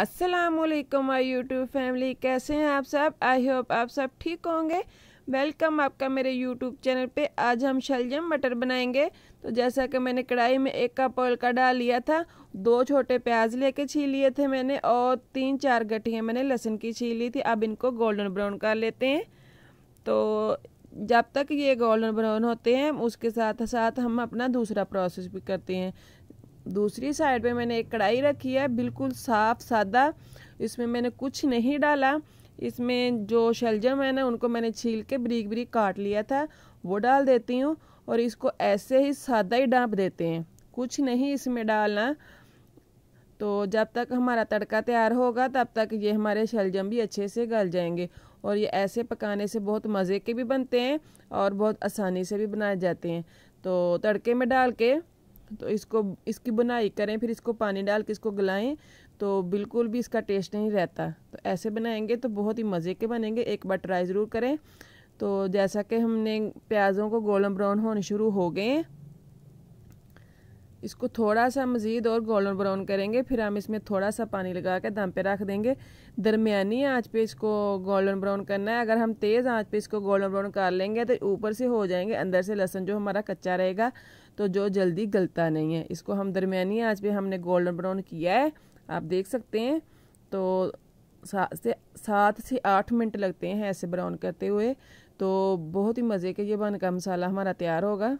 अस्सलाम वालेकुम my YouTube family कैसे हैं आप सब आई होप आप सब ठीक होंगे वेलकम आपका मेरे यूट्यूब चैनल पे आज हम शलजम मटर बनाएंगे तो जैसा कि मैंने कढ़ाई में एक कप ऑयल का डाल लिया था दो छोटे प्याज लेके छील लिए थे मैंने और तीन चार गठियाँ मैंने लहसुन की ली थी अब इनको गोल्डन ब्राउन कर लेते हैं तो जब तक ये गोल्डन ब्राउन होते हैं उसके साथ साथ हम अपना दूसरा प्रोसेस भी करते हैं दूसरी साइड पे मैंने एक कढ़ाई रखी है बिल्कुल साफ सादा इसमें मैंने कुछ नहीं डाला इसमें जो शलजम है ना उनको मैंने छील के बरीक बरीक काट लिया था वो डाल देती हूँ और इसको ऐसे ही सादा ही डांप देते हैं कुछ नहीं इसमें डालना तो जब तक हमारा तड़का तैयार होगा तब तक ये हमारे शलजम भी अच्छे से गल जाएंगे और ये ऐसे पकाने से बहुत मज़े के भी बनते हैं और बहुत आसानी से भी बनाए जाते हैं तो तड़के में डाल के तो इसको इसकी बुनाई करें फिर इसको पानी डाल के इसको गलाएं तो बिल्कुल भी इसका टेस्ट नहीं रहता तो ऐसे बनाएंगे तो बहुत ही मज़े के बनेंगे एक बार ट्राई ज़रूर करें तो जैसा कि हमने प्याज़ों को गोल्डन ब्राउन होने शुरू हो गए इसको थोड़ा सा मज़ीद और गोल्डन ब्राउन करेंगे फिर हम इसमें थोड़ा सा पानी लगा के दम पे रख देंगे दरमियानी आंच पे इसको गोल्डन ब्राउन करना है अगर हम तेज़ आंच पे इसको गोल्डन ब्राउन कर लेंगे तो ऊपर से हो जाएंगे अंदर से लहसन जो हमारा कच्चा रहेगा तो जो जल्दी गलता नहीं है इसको हम दरमियानी आज पे हमने गोल्डन ब्राउन किया है आप देख सकते हैं तो सात से सात से आठ मिनट लगते हैं ऐसे ब्राउन करते हुए तो बहुत ही मज़े के ये बन का मसाला हमारा तैयार होगा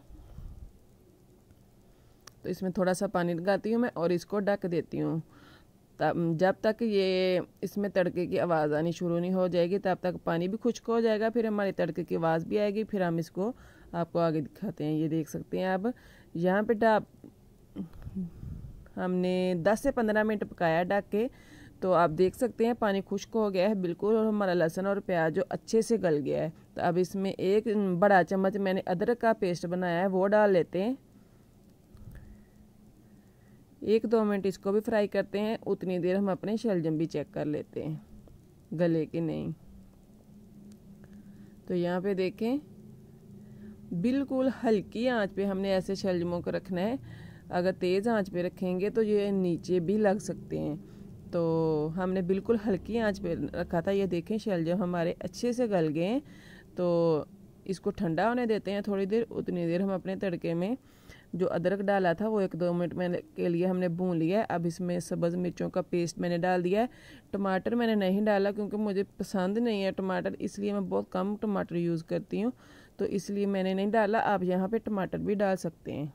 तो इसमें थोड़ा सा पानी लगाती हूँ मैं और इसको ढक देती हूँ तब जब तक ये इसमें तड़के की आवाज़ आनी शुरू नहीं हो जाएगी तब तक पानी भी खुश्क हो जाएगा फिर हमारे तड़के की आवाज़ भी आएगी फिर हम इसको आपको आगे दिखाते हैं ये देख सकते हैं अब यहाँ पे डाप हमने 10 से 15 मिनट पकाया डाक के तो आप देख सकते हैं पानी खुश्क हो गया है बिल्कुल और हमारा लहसुन और प्याज जो अच्छे से गल गया है तो अब इसमें एक बड़ा चम्मच मैंने अदरक का पेस्ट बनाया है वो डाल लेते हैं एक दो मिनट इसको भी फ्राई करते हैं उतनी देर हम अपने शलजम भी चेक कर लेते हैं गले के नहीं तो यहाँ पे देखें बिल्कुल हल्की आंच पे हमने ऐसे शलजमों को रखना है अगर तेज़ आंच पे रखेंगे तो ये नीचे भी लग सकते हैं तो हमने बिल्कुल हल्की आंच पे रखा था ये देखें शलजम हमारे अच्छे से गल गए तो इसको ठंडा होने देते हैं थोड़ी देर उतनी देर हम अपने तड़के में जो अदरक डाला था वो एक दो मिनट मैंने के लिए हमने भून लिया है अब इसमें सब्ज़ मिर्चों का पेस्ट मैंने डाल दिया है टमाटर मैंने नहीं डाला क्योंकि मुझे पसंद नहीं है टमाटर इसलिए मैं बहुत कम टमाटर यूज़ करती हूँ तो इसलिए मैंने नहीं डाला आप यहाँ पर टमाटर भी डाल सकते हैं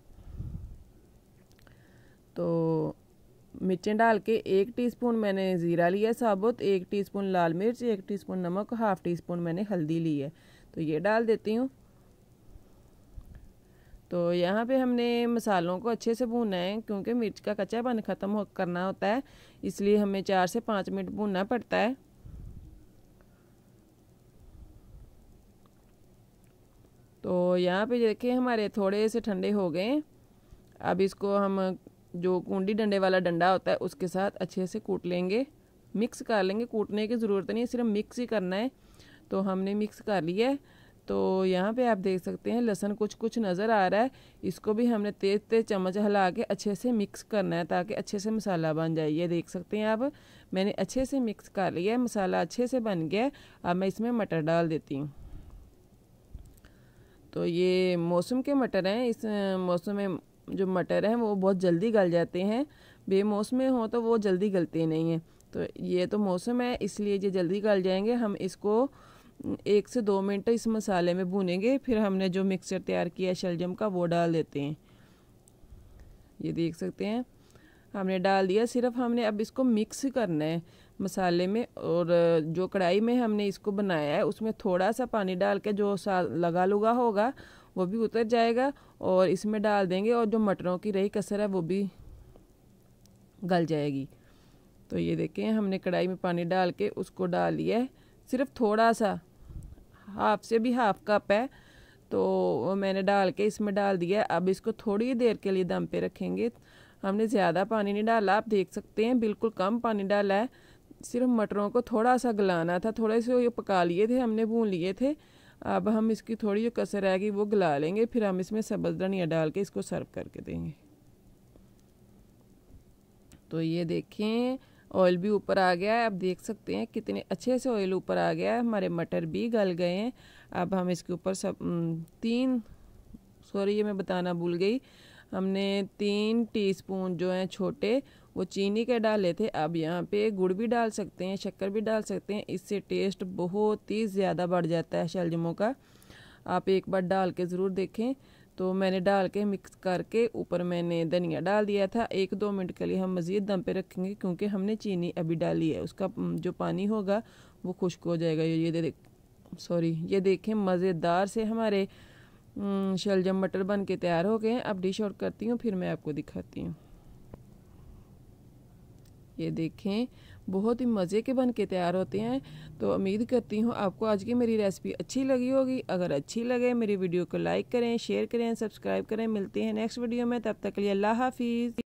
तो मिर्चें डाल के एक टीस्पून मैंने ज़ीरा लिया साबुत एक टीस्पून लाल मिर्च एक टीस्पून नमक हाफ़ टी स्पून मैंने हल्दी ली है तो ये डाल देती हूँ तो यहाँ पे हमने मसालों को अच्छे से भूनना है क्योंकि मिर्च का कच्चापन ख़त्म हो करना होता है इसलिए हमें चार से पाँच मिनट भूनना पड़ता है तो यहाँ पे देखिए हमारे थोड़े से ठंडे हो गए अब इसको हम जो कुंडी डंडे वाला डंडा होता है उसके साथ अच्छे से कूट लेंगे मिक्स कर लेंगे कूटने की ज़रूरत नहीं सिर्फ मिक्स ही करना है तो हमने मिक्स कर लिया है तो यहाँ पे आप देख सकते हैं लहसन कुछ कुछ नज़र आ रहा है इसको भी हमने तेज़ तेज़ चम्मच हिला के अच्छे से मिक्स करना है ताकि अच्छे से मसाला बन जाए ये देख सकते हैं आप मैंने अच्छे से मिक्स कर लिया है मसाला अच्छे से बन गया अब मैं इसमें मटर डाल देती हूँ तो ये मौसम के मटर हैं इस मौसम में जो मटर हैं वो बहुत जल्दी गल जाते हैं बेमौसम हों तो वो जल्दी गलते नहीं हैं तो ये तो मौसम है इसलिए ये जल्दी गल जाएंगे हम इसको एक से दो मिनट इस मसाले में भूनेंगे फिर हमने जो मिक्सर तैयार किया शलजम का वो डाल देते हैं ये देख सकते हैं हमने डाल दिया सिर्फ हमने अब इसको मिक्स करना है मसाले में और जो कढ़ाई में हमने इसको बनाया है उसमें थोड़ा सा पानी डाल के जो सा लगा लुगा होगा वो भी उतर जाएगा और इसमें डाल देंगे और जो मटरों की रही कसर है वो भी गल जाएगी तो ये देखें हमने कढ़ाई में पानी डाल के उसको डाल लिया है सिर्फ थोड़ा सा हाफ से भी हाफ कप है तो मैंने डाल के इसमें डाल दिया अब इसको थोड़ी देर के लिए दम पे रखेंगे हमने ज़्यादा पानी नहीं डाला आप देख सकते हैं बिल्कुल कम पानी डाला है सिर्फ मटरों को थोड़ा सा गलाना था थोड़े से ये पका लिए थे हमने भून लिए थे अब हम इसकी थोड़ी जो कसर आएगी वो गला लेंगे फिर हम इसमें सब्ज़ धनिया डाल के इसको सर्व करके देंगे तो ये देखें ऑयल भी ऊपर आ गया है आप देख सकते हैं कितने अच्छे से ऑयल ऊपर आ गया है हमारे मटर भी गल गए हैं अब हम इसके ऊपर सब तीन सॉरी ये मैं बताना भूल गई हमने तीन टीस्पून जो हैं छोटे वो चीनी के डाले थे अब यहाँ पे गुड़ भी डाल सकते हैं शक्कर भी डाल सकते हैं इससे टेस्ट बहुत ही ज़्यादा बढ़ जाता है शलजमों का आप एक बार डाल के ज़रूर देखें तो मैंने डाल के मिक्स करके ऊपर मैंने धनिया डाल दिया था एक दो मिनट के लिए हम मज़ीद दम पे रखेंगे क्योंकि हमने चीनी अभी डाली है उसका जो पानी होगा वो खुश्क हो जाएगा ये दे सॉरी ये देखें मज़ेदार से हमारे शलजम मटर बन के तैयार हो गए हैं अब डिश आउट करती हूँ फिर मैं आपको दिखाती हूँ ये देखें बहुत ही मज़े के बन के तैयार होते हैं तो उम्मीद करती हूँ आपको आज की मेरी रेसिपी अच्छी लगी होगी अगर अच्छी लगे मेरी वीडियो को लाइक करें शेयर करें सब्सक्राइब करें मिलते हैं नेक्स्ट वीडियो में तब तक के लिए अल्लाह हाफिज़